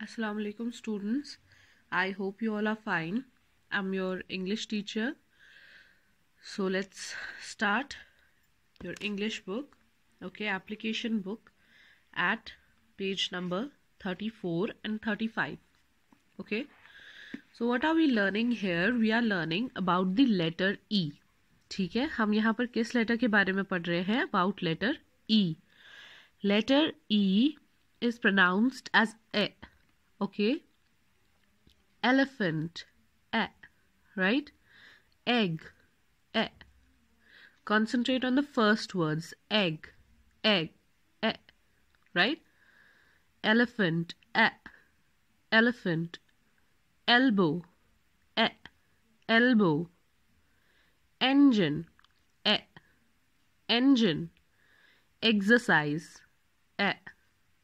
Assalamu alaikum students I hope you all are fine I'm your English teacher so let's start your English book okay application book at page number 34 and 35 okay so what are we learning here we are learning about the letter E ठीक है हम यहाँ पर किस letter के बारे में पढ़ रहे हैं about letter E letter E is pronounced as A okay elephant eh, right egg eh. concentrate on the first words egg egg eh, right elephant eh, elephant elbow eh, elbow engine eh, engine exercise eh,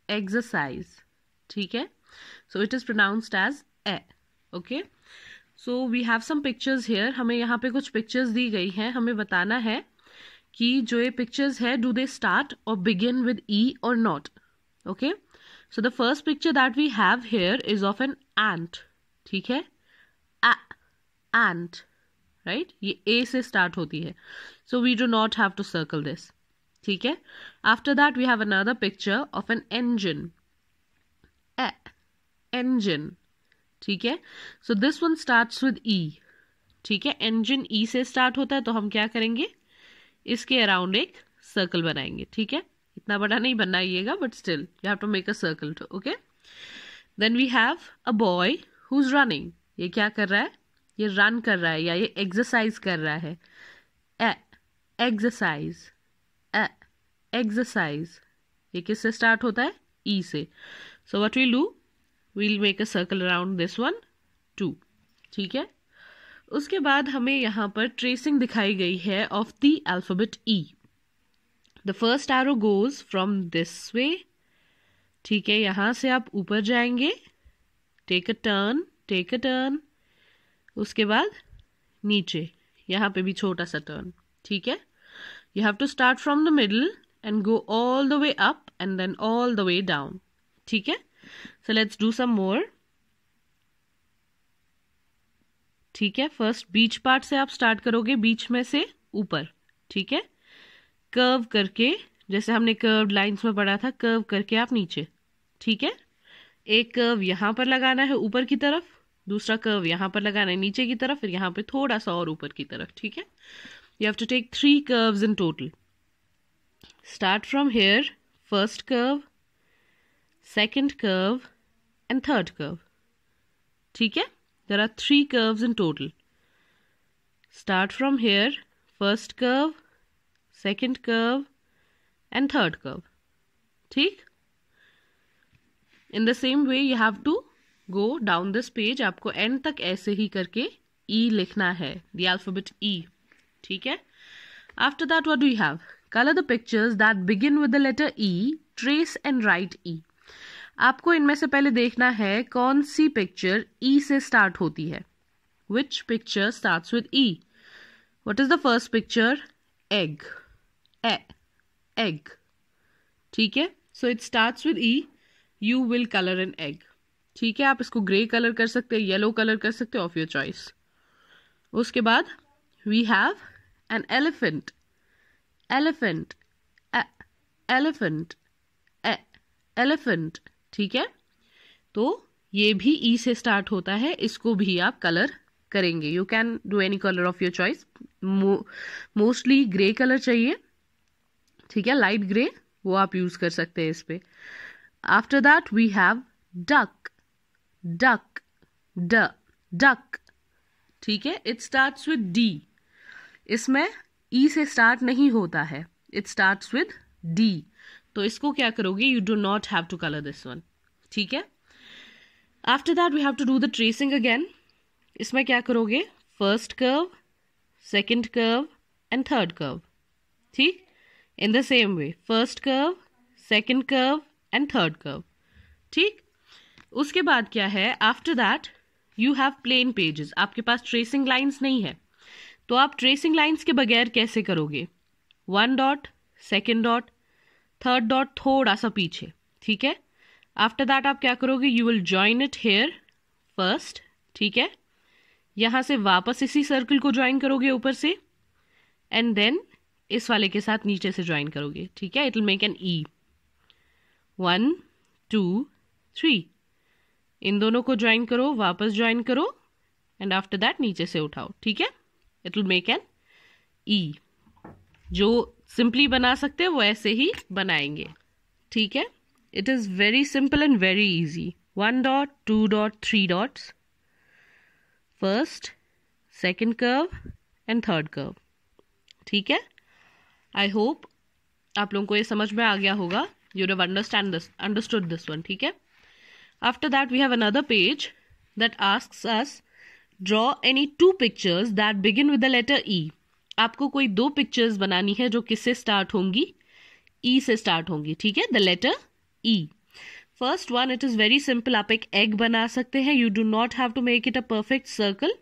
exercise ठीक है so it is pronounced as A okay so we have some pictures here हमें यहाँ पे कुछ pictures दी गई हैं हमें बताना है कि जो ये पिक्चर्स है do they start or begin with E or not okay so the first picture that we have here is of an ant ठीक है एंट राइट right? ये ए से स्टार्ट होती है so we do not have to circle this ठीक है after that we have another picture of an engine engine ठीक है so this one start with E ठीक है इंजन ई e से स्टार्ट होता है तो हम क्या करेंगे इसके अराउंड एक सर्कल बनाएंगे ठीक है इतना बड़ा नहीं बनाइएगा but still you have to make a circle okay then we have a boy who is running ये क्या कर रहा है ये रन कर रहा है या ये एक्सरसाइज कर रहा है एक्सरसाइज एक्सरसाइज ये किससे स्टार्ट होता है ई e से सो वट वी लू will make a circle around this one too ठीक है उसके बाद हमें यहाँ पर ट्रेसिंग दिखाई गई है of the alphabet E the first arrow goes from this way ठीक है यहाँ से आप ऊपर जाएंगे take a turn take a turn उसके बाद नीचे यहाँ पे भी छोटा सा टर्न ठीक है you have to start from the middle and go all the way up and then all the way down ठीक है सो लेट्स डू सम मोर ठीक है फर्स्ट बीच पार्ट से आप स्टार्ट करोगे बीच में से ऊपर ठीक है कर्व करके जैसे हमने कर्व लाइंस में पढ़ा था कर्व करके आप नीचे ठीक है एक कर्व यहां पर लगाना है ऊपर की तरफ दूसरा कर्व यहां पर लगाना है नीचे की तरफ फिर यहां पे थोड़ा सा और ऊपर की तरफ ठीक है you have to take three curves in total start from here first curve second curve and third curve ठीक there are three curves in total start from here first curve second curve and third curve ठीक in the same way you have to go down this page आपको end तक ऐसे ही करके E लिखना है the alphabet E ठीक after that what do you have color the pictures that begin with the letter E trace and write E आपको इनमें से पहले देखना है कौन सी पिक्चर ई e से स्टार्ट होती है which picture start with E what is the first picture egg egg ठीक है so it start with E you will colour an egg ठीक है आप इसको ग्रे कलर कर सकते हैं येलो कलर कर सकते हैं ऑफ योर चॉइस उसके बाद we have an elephant elephant elephant elephant ठीक है तो ये भी ई e से स्टार्ट होता है इसको भी आप कलर करेंगे you can do any colour of your choice mostly grey colour चाहिए ठीक है लाइट ग्रे वो आप यूज कर सकते हैं इस पर after that we have duck duck ड डक ठीक है इट स्टार्ट विद डी इसमें ई e से स्टार्ट नहीं होता है इट स्टार्ट विद डी तो इसको क्या करोगे you do not have to colour this one ठीक है after that we have to do the tracing again इसमें क्या करोगे first curve second curve and third curve ठीक in the same way first curve second curve and third curve ठीक उसके बाद क्या है after that you have plain pages आपके पास ट्रेसिंग लाइन्स नहीं है तो आप ट्रेसिंग लाइन्स के बगैर कैसे करोगे one dot second dot third dot थोड़ा सा पीछे ठीक है आफ्टर दैट आप क्या करोगे you will join it here first ठीक है यहाँ से वापस इसी सर्कल को ज्वाइन करोगे ऊपर से एंड देन इस वाले के साथ नीचे से ज्वाइन करोगे ठीक है it will make an E one two three इन दोनों को ज्वाइन करो वापस ज्वाइन करो एंड आफ्टर दैट नीचे से उठाओ ठीक है it will make an E जो सिंपली बना सकते हैं वो ऐसे ही बनाएंगे ठीक है it is very simple and very easy one dot two dot three dots first second curve and third curve ठीक है आई होप आप लोगों को ये समझ में आ गया होगा you have understand this understood this one ठीक है after that we have another page that ask us draw any two pictures that begin with the letter E आपको कोई दो पिक्चर्स बनानी है जो किससे स्टार्ट होंगी ई e से स्टार्ट होंगी ठीक है the letter E first one it is very simple आप एक एग बना सकते हैं you do not have to make it a perfect circle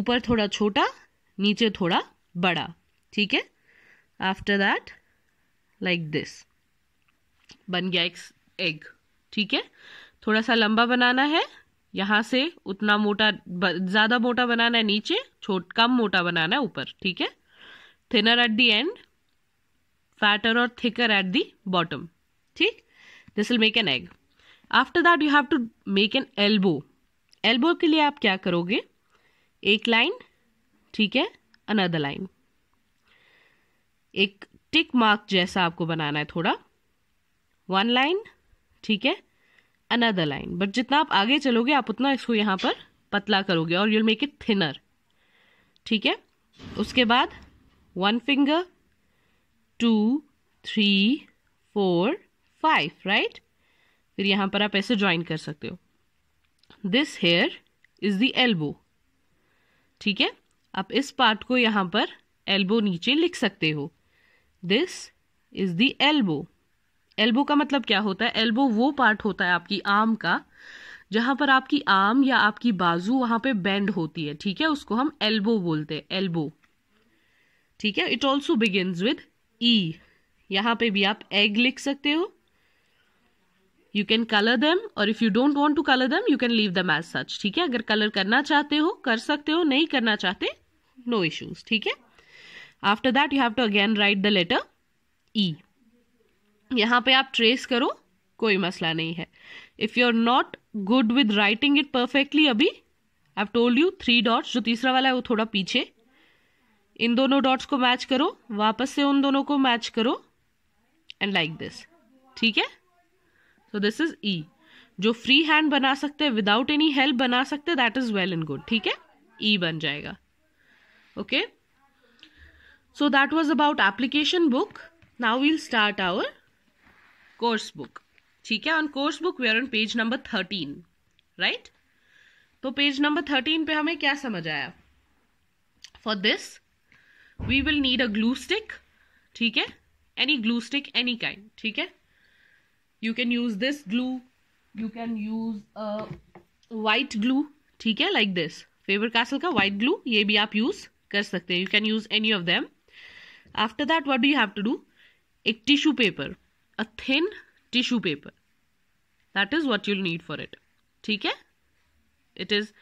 ऊपर थोड़ा छोटा नीचे थोड़ा बड़ा ठीक है आफ्टर दैट लाइक दिस बन गया एक एग ठीक है थोड़ा सा लंबा बनाना है यहाँ से उतना मोटा ज्यादा मोटा बनाना है नीचे छोट कम मोटा बनाना है ऊपर ठीक है thinner at the end fatter और थिकर एट दी बॉटम ठीक this will make an egg after that you have to make an elbow elbow के लिए आप क्या करोगे एक लाइन ठीक है अनदर लाइन एक टिक मार्क जैसा आपको बनाना है थोड़ा वन लाइन ठीक है अनदर लाइन बट जितना आप आगे चलोगे आप उतना इसको यहाँ पर पतला करोगे और यूल मेक इट थिनर ठीक है उसके बाद one finger two three four five right फिर यहाँ पर आप ऐसे ज्वाइन कर सकते हो this here is the elbow ठीक है आप इस पार्ट को यहाँ पर एल्बो नीचे लिख सकते हो this is the elbow elbow का मतलब क्या होता है एल्बो वो पार्ट होता है आपकी आर्म का जहां पर आपकी आर्म या आपकी बाजू वहां पे बेंड होती है ठीक है उसको हम एल्बो बोलते हैं एल्बो ठीक है it also begin with E यहां पे भी आप एग लिख सकते हो यू कैन कलर देम और if you don't want to colour them you can leave them as such ठीक है अगर कलर करना चाहते हो कर सकते हो नहीं करना चाहते नो इशूज ठीक है after that you have to again write the letter E यहाँ पे आप ट्रेस करो कोई मसला नहीं है if you are not good with writing it perfectly अभी I told you three dots जो तीसरा वाला है वो थोड़ा पीछे इन दोनों डॉट्स को मैच करो वापस से उन दोनों को मैच करो एंड लाइक दिस ठीक है सो दिस इज ई जो फ्री हैंड बना सकते हैं विदाउट एनी हेल्प बना सकते हैं that is well and good ठीक है ई e बन जाएगा okay so that was about application book now we'll start our course book ठीक है on course book we are on page number thirteen right तो पेज नंबर थर्टीन पे हमें क्या समझ आया for this we will need a glue stick ठीक है any glue stick any kind ठीक है you can use this glue you can use white glue ठीक है लाइक दिस फेवर कैसल का वाइट ग्लू ये भी आप यूज कर सकते हैं you can use any of them after that what do you have to do एक tissue paper a thin tissue paper that is what you'll need for it ठीक है इट इज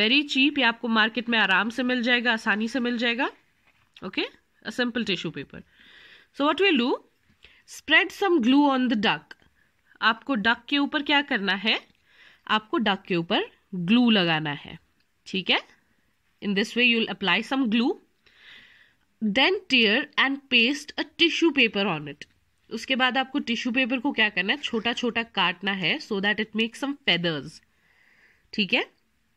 वेरी चीप ये आपको market में आराम से मिल जाएगा आसानी से मिल जाएगा okay a simple tissue paper so what will do spread some glue on the duck आपको डक के ऊपर क्या करना है आपको डक के ऊपर ग्लू लगाना है ठीक है in this way you'll apply some glue then tear and paste a tissue paper on it उसके बाद आपको टिश्यू पेपर को क्या करना है छोटा छोटा काटना है so that it make some feathers ठीक है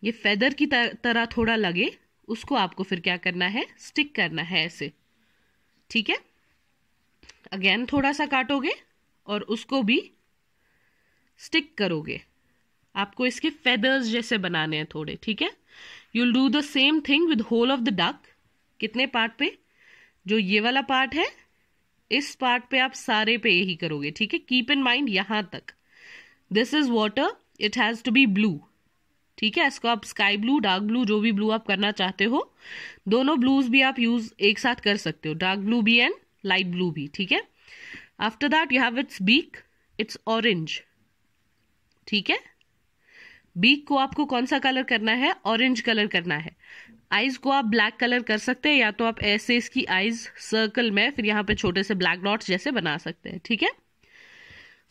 ये फेदर की तरह थोड़ा लगे उसको आपको फिर क्या करना है स्टिक करना है ऐसे ठीक है अगेन थोड़ा सा काटोगे और उसको भी स्टिक करोगे आपको इसके फेदर्स जैसे बनाने हैं थोड़े ठीक है you'll do the same thing with whole of the duck कितने पार्ट पे जो ये वाला पार्ट है इस पार्ट पे आप सारे पे यही करोगे ठीक है कीप इन माइंड यहां तक this is water it has to be blue ठीक है इसको आप स्काई ब्लू डार्क ब्लू जो भी ब्लू आप करना चाहते हो दोनों ब्लूज भी आप यूज एक साथ कर सकते हो डार्क ब्लू भी एंड लाइट ब्लू भी ठीक है after that you have it's beak it's orange ठीक है बीक को आपको कौन सा कलर करना है ऑरेंज कलर करना है आईज को आप ब्लैक कलर कर सकते हैं या तो आप ऐसे इसकी आईज सर्कल में फिर यहाँ पे छोटे से ब्लैक डॉट्स जैसे बना सकते हैं ठीक है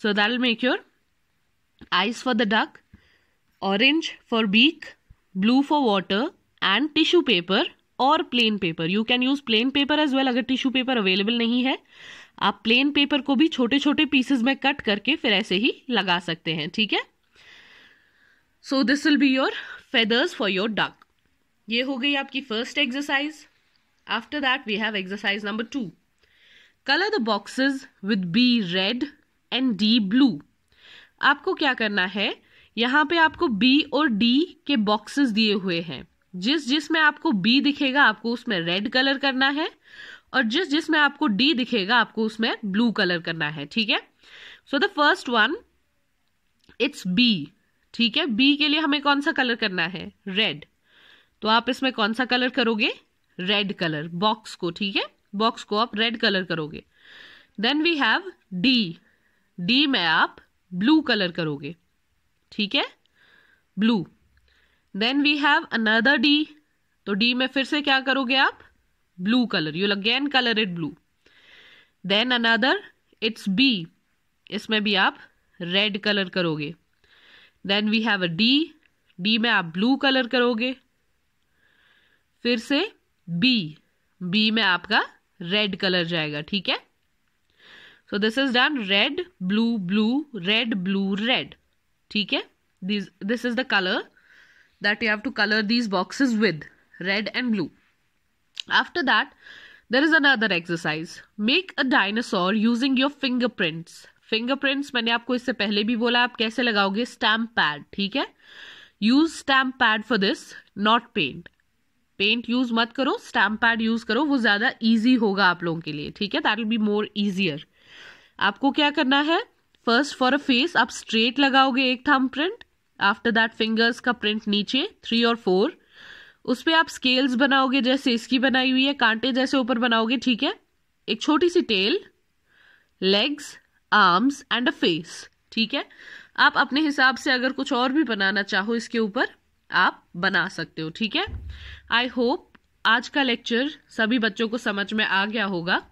so that make your eyes for the duck orange for beak blue for water and tissue paper और plain paper you can use plain paper as well अगर टिश्यू पेपर अवेलेबल नहीं है आप प्लेन पेपर को भी छोटे छोटे pieces में कट करके फिर ऐसे ही लगा सकते हैं ठीक है so this will be your feathers for your duck ये हो गई आपकी first exercise after that we have exercise number two colour the boxes with B red and D blue आपको क्या करना है यहाँ पे आपको बी और डी के बॉक्सेस दिए हुए हैं जिस जिस में आपको बी दिखेगा आपको उसमें रेड कलर करना है और जिस जिस में आपको डी दिखेगा आपको उसमें ब्लू कलर करना है ठीक है so the first one it's B ठीक है बी के लिए हमें कौन सा कलर करना है रेड तो आप इसमें कौन सा कलर करोगे रेड कलर बॉक्स को ठीक है बॉक्स को आप रेड कलर करोगे then we have D D में आप ब्लू कलर करोगे ठीक है blue then we have another D तो डी में फिर से क्या करोगे आप blue colour you again colour it blue then another it's B इसमें भी आप रेड कलर करोगे then we have a D D में आप ब्लू कलर करोगे फिर से बी बी में आपका रेड कलर जाएगा ठीक है so this is done red blue blue red blue red ठीक है this is the colour that you have to colour these boxes with red and blue after that there is another exercise make a dinosaur using your fingerprints fingerprints मैंने आपको इससे पहले भी बोला आप कैसे लगाओगे स्टैम्प पैड ठीक है use stamp pad for this not paint paint use मत करो स्टैम्प पैड यूज करो वो ज्यादा ईजी होगा आप लोगों के लिए ठीक है that will be more easier आपको क्या करना है फर्स्ट फॉर अ फेस आप स्ट्रेट लगाओगे एक thumb print after that fingers का प्रिंट नीचे थ्री और फोर उस पर आप स्केल्स बनाओगे जैसे इसकी बनाई हुई है कांटे जैसे ऊपर बनाओगे ठीक है एक छोटी सी tail legs arms and a face ठीक है आप अपने हिसाब से अगर कुछ और भी बनाना चाहो इसके ऊपर आप बना सकते हो ठीक है आई होप आज का लेक्चर सभी बच्चों को समझ में आ गया होगा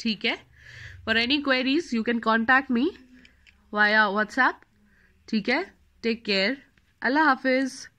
ठीक है for any queries you can contact me via WhatsApp ठीक है टेक केयर अल्लाह हाफिज़